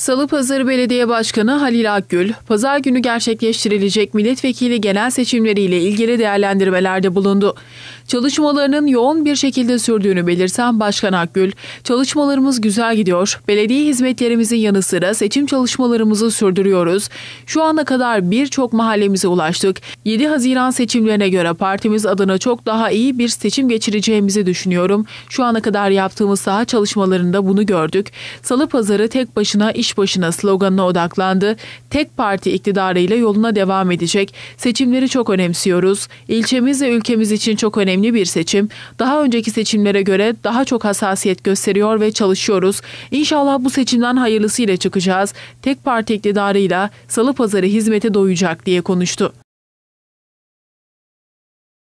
Salı Pazarı Belediye Başkanı Halil Akgül, pazar günü gerçekleştirilecek milletvekili genel seçimleriyle ilgili değerlendirmelerde bulundu. Çalışmalarının yoğun bir şekilde sürdüğünü belirten Başkan Akgül, çalışmalarımız güzel gidiyor, belediye hizmetlerimizin yanı sıra seçim çalışmalarımızı sürdürüyoruz. Şu ana kadar birçok mahallemize ulaştık. 7 Haziran seçimlerine göre partimiz adına çok daha iyi bir seçim geçireceğimizi düşünüyorum. Şu ana kadar yaptığımız saha çalışmalarında bunu gördük. Salı Pazarı tek başına iş iş başına sloganına odaklandı. Tek parti iktidarıyla yoluna devam edecek. Seçimleri çok önemsiyoruz. İlçemiz ve ülkemiz için çok önemli bir seçim. Daha önceki seçimlere göre daha çok hassasiyet gösteriyor ve çalışıyoruz. İnşallah bu seçimden hayırlısıyla çıkacağız. Tek parti iktidarıyla salı pazarı hizmete doyacak diye konuştu.